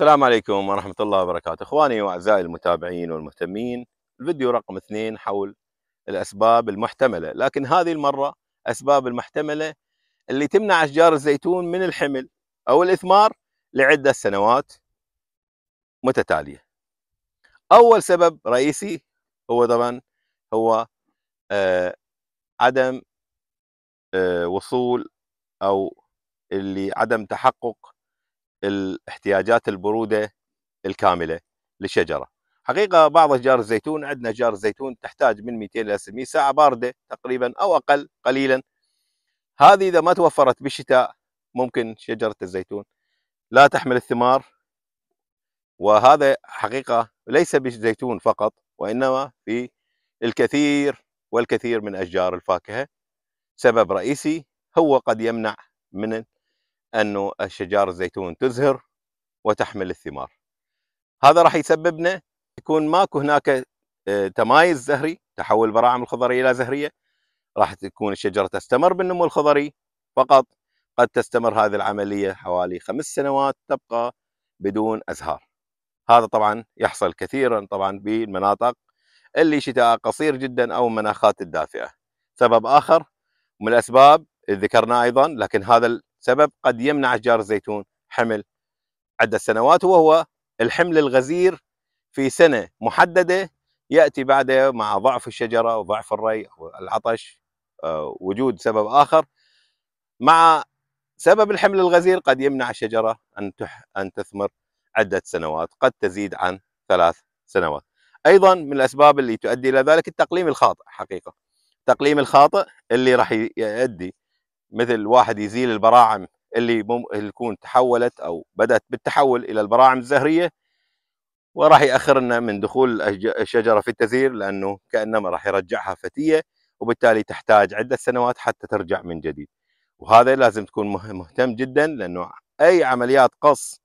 السلام عليكم ورحمة الله وبركاته إخواني وأعزائي المتابعين والمهتمين الفيديو رقم اثنين حول الأسباب المحتملة لكن هذه المرة أسباب المحتملة اللي تمنع أشجار الزيتون من الحمل أو الإثمار لعدة سنوات متتالية أول سبب رئيسي هو طبعا هو آه، عدم آه، وصول أو اللي عدم تحقق الاحتياجات البروده الكامله للشجره حقيقه بعض اشجار الزيتون عندنا اشجار الزيتون تحتاج من 200 الى 600 ساعه بارده تقريبا او اقل قليلا هذه اذا ما توفرت بالشتاء ممكن شجره الزيتون لا تحمل الثمار وهذا حقيقه ليس بالزيتون فقط وانما في الكثير والكثير من اشجار الفاكهه سبب رئيسي هو قد يمنع من انه الشجار الزيتون تزهر وتحمل الثمار هذا راح يسببنا يكون ماكو هناك آه، تمايز زهري تحول البراعم الخضريه الى زهريه راح تكون الشجره تستمر بالنمو الخضري فقط قد تستمر هذه العمليه حوالي خمس سنوات تبقى بدون ازهار هذا طبعا يحصل كثيرا طبعا بالمناطق اللي شتاء قصير جدا او مناخات الدافئه سبب اخر من الاسباب ذكرناه ايضا لكن هذا سبب قد يمنع اشجار الزيتون حمل عدة سنوات وهو الحمل الغزير في سنة محددة يأتي بعدها مع ضعف الشجرة وضعف الري والعطش آه، وجود سبب آخر مع سبب الحمل الغزير قد يمنع الشجرة أن أن تثمر عدة سنوات قد تزيد عن ثلاث سنوات أيضا من الأسباب اللي تؤدي إلى ذلك التقليم الخاطئ حقيقة التقليم الخاطئ اللي راح يؤدي مثل واحد يزيل البراعم اللي ممكن تكون تحولت او بدات بالتحول الى البراعم الزهريه وراح ياخرنا من دخول الشجره في التزهير لانه كانما راح يرجعها فتيه وبالتالي تحتاج عده سنوات حتى ترجع من جديد وهذا لازم تكون مهتم جدا لانه اي عمليات قص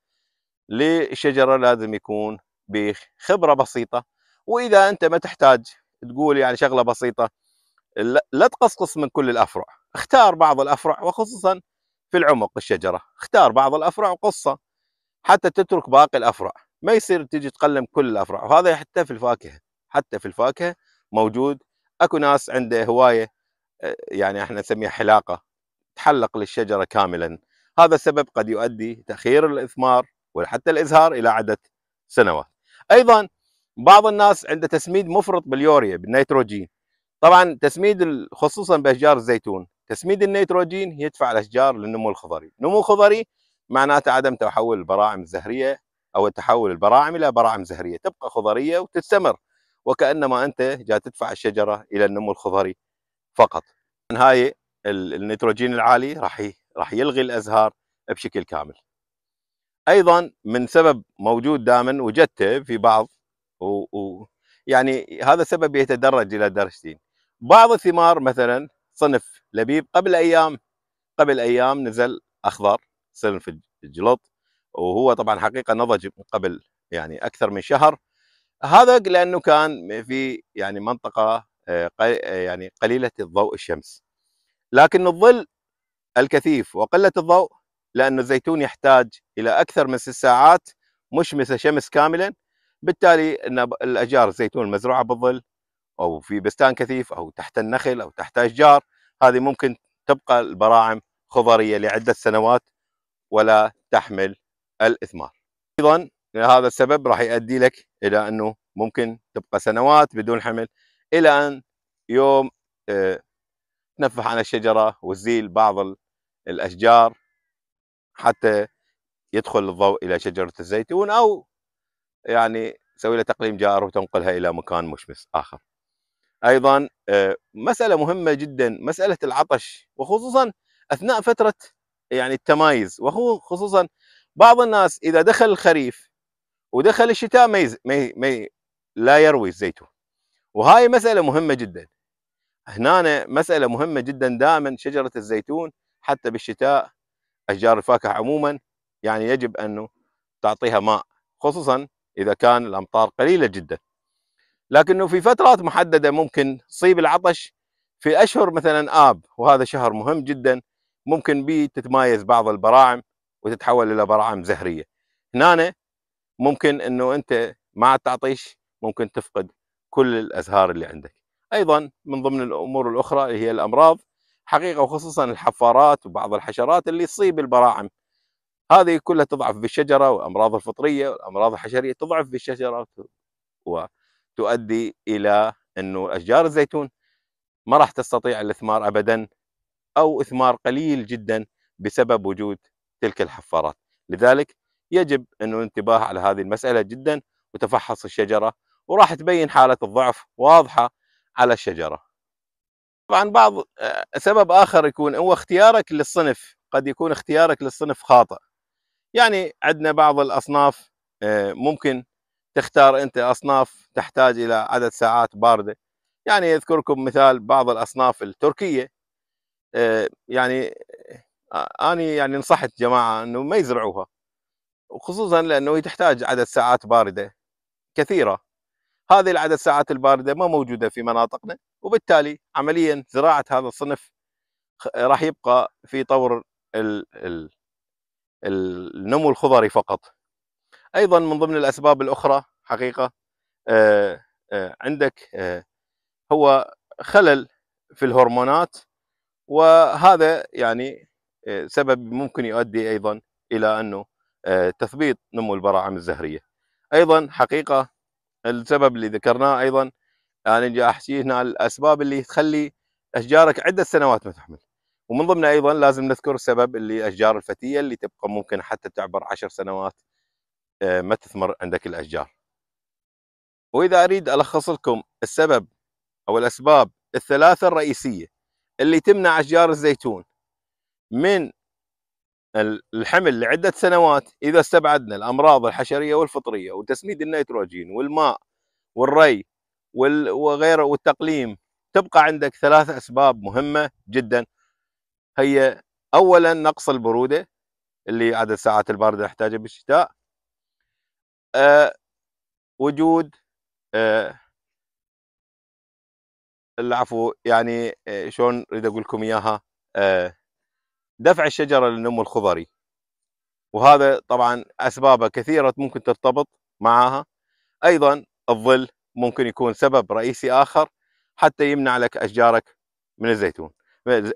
للشجره لازم يكون بخبره بسيطه واذا انت ما تحتاج تقول يعني شغله بسيطه لا تقصقص من كل الافرع اختار بعض الافرع وخصوصا في العمق الشجره اختار بعض الافرع وقصه حتى تترك باقي الافرع ما يصير تيجي تقلم كل الافرع وهذا حتى في الفاكهه حتى في الفاكهه موجود اكو ناس عنده هوايه آه، يعني احنا نسميها حلاقه تحلق للشجره كاملا هذا السبب قد يؤدي تاخير الاثمار وحتى الازهار الى عده سنوات ايضا بعض الناس عنده تسميد مفرط باليوريا بالنيتروجين طبعا تسميد خصوصا باشجار الزيتون تسميد النيتروجين يدفع الاشجار للنمو الخضري، نمو خضري معناته عدم تحول البراعم الزهريه او تحول البراعم الى براعم زهريه، تبقى خضريه وتستمر وكانما انت جاي تدفع الشجره الى النمو الخضري فقط. هاي النيتروجين العالي راح راح يلغي الازهار بشكل كامل. ايضا من سبب موجود دائما وجدته في بعض و... و... يعني هذا السبب يتدرج الى درجتين. بعض الثمار مثلا صنف لبيب قبل ايام قبل ايام نزل اخضر صنف الجلط وهو طبعا حقيقه نضج قبل يعني اكثر من شهر هذا لانه كان في يعني منطقه آه، آه، يعني قليله الضوء الشمس لكن الظل الكثيف وقله الضوء لأن الزيتون يحتاج إلى أكثر من ست ساعات مشمسة شمس كاملا بالتالي أن الأشجار الزيتون المزروعة بالظل او في بستان كثيف او تحت النخل او تحت اشجار هذه ممكن تبقى البراعم خضريه لعده سنوات ولا تحمل الاثمار. ايضا هذا السبب راح يؤدي لك الى انه ممكن تبقى سنوات بدون حمل الى ان يوم آه، تنفح عن الشجره وتزيل بعض الاشجار حتى يدخل الضوء الى شجره الزيتون او يعني تسوي لها تقليم جار وتنقلها الى مكان مشمس اخر. ايضا آه، مساله مهمه جدا مساله العطش وخصوصا اثناء فتره يعني التمايز وخصوصا بعض الناس اذا دخل الخريف ودخل الشتاء ما لا يروي الزيتون وهاي مساله مهمه جدا هنا مساله مهمه جدا دائما شجره الزيتون حتى بالشتاء اشجار الفاكهه عموما يعني يجب انه تعطيها ماء خصوصا اذا كان الامطار قليله جدا لكنه في فترات محدده ممكن تصيب العطش في اشهر مثلا اب وهذا شهر مهم جدا ممكن به تتمايز بعض البراعم وتتحول الى براعم زهريه هنا ممكن انه انت مع التعطيش ممكن تفقد كل الازهار اللي عندك ايضا من ضمن الامور الاخرى اللي هي الامراض حقيقه وخصوصا الحفارات وبعض الحشرات اللي تصيب البراعم هذه كلها تضعف بالشجره والامراض الفطريه والامراض الحشريه تضعف بالشجره و... تؤدي الى انه اشجار الزيتون ما راح تستطيع الاثمار ابدا او اثمار قليل جدا بسبب وجود تلك الحفارات لذلك يجب انه انتباه على هذه المساله جدا وتفحص الشجره وراح تبين حاله الضعف واضحه على الشجره طبعا بعض آه، سبب اخر يكون هو اختيارك للصنف قد يكون اختيارك للصنف خاطئ يعني عندنا بعض الاصناف آه، ممكن تختار انت اصناف تحتاج الى عدد ساعات بارده يعني اذكركم مثال بعض الاصناف التركيه آه، يعني آه، اني يعني نصحت جماعه انه ما يزرعوها وخصوصا لانه هي تحتاج عدد ساعات بارده كثيره هذه العدد ساعات البارده ما موجوده في مناطقنا وبالتالي عمليا زراعه هذا الصنف راح يبقى في طور النمو الخضري فقط ايضا من ضمن الاسباب الاخرى حقيقه آه، آه، عندك آه، هو خلل في الهرمونات وهذا يعني سبب ممكن يؤدي ايضا الى انه تثبيط نمو البراعم الزهريه. ايضا حقيقه السبب اللي ذكرناه ايضا انا يعني احكي هنا الاسباب اللي تخلي اشجارك عده سنوات ما تحمل. ومن ضمنها ايضا لازم نذكر السبب اللي اشجار الفتيه اللي تبقى ممكن حتى تعبر عشر سنوات آه، ما تثمر عندك الاشجار واذا اريد الخص لكم السبب او الاسباب الثلاثه الرئيسيه اللي تمنع اشجار الزيتون من الحمل لعده سنوات اذا استبعدنا الامراض الحشريه والفطريه وتسميد النيتروجين والماء والري وغيره والتقليم تبقى عندك ثلاث اسباب مهمه جدا هي اولا نقص البروده اللي عدد ساعات البارده نحتاجها بالشتاء وجود العفو يعني شلون اريد اقول لكم اياها دفع الشجره للنمو الخضري وهذا طبعا اسبابه كثيره ممكن ترتبط معها ايضا الظل ممكن يكون سبب رئيسي اخر حتى يمنع لك اشجارك من الزيتون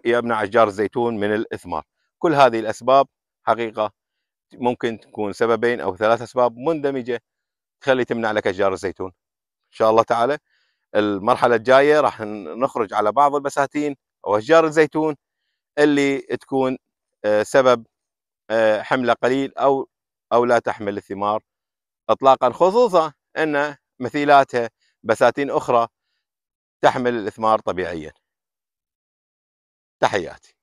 يمنع اشجار الزيتون من الاثمار كل هذه الاسباب حقيقه ممكن تكون سببين او ثلاث اسباب مندمجه تخلي تمنع لك اشجار الزيتون. ان شاء الله تعالى المرحله الجايه راح نخرج على بعض البساتين او اشجار الزيتون اللي تكون آه، سبب آه، حمله قليل او او لا تحمل الثمار اطلاقا خصوصا ان مثيلاتها بساتين اخرى تحمل الثمار طبيعيا. تحياتي.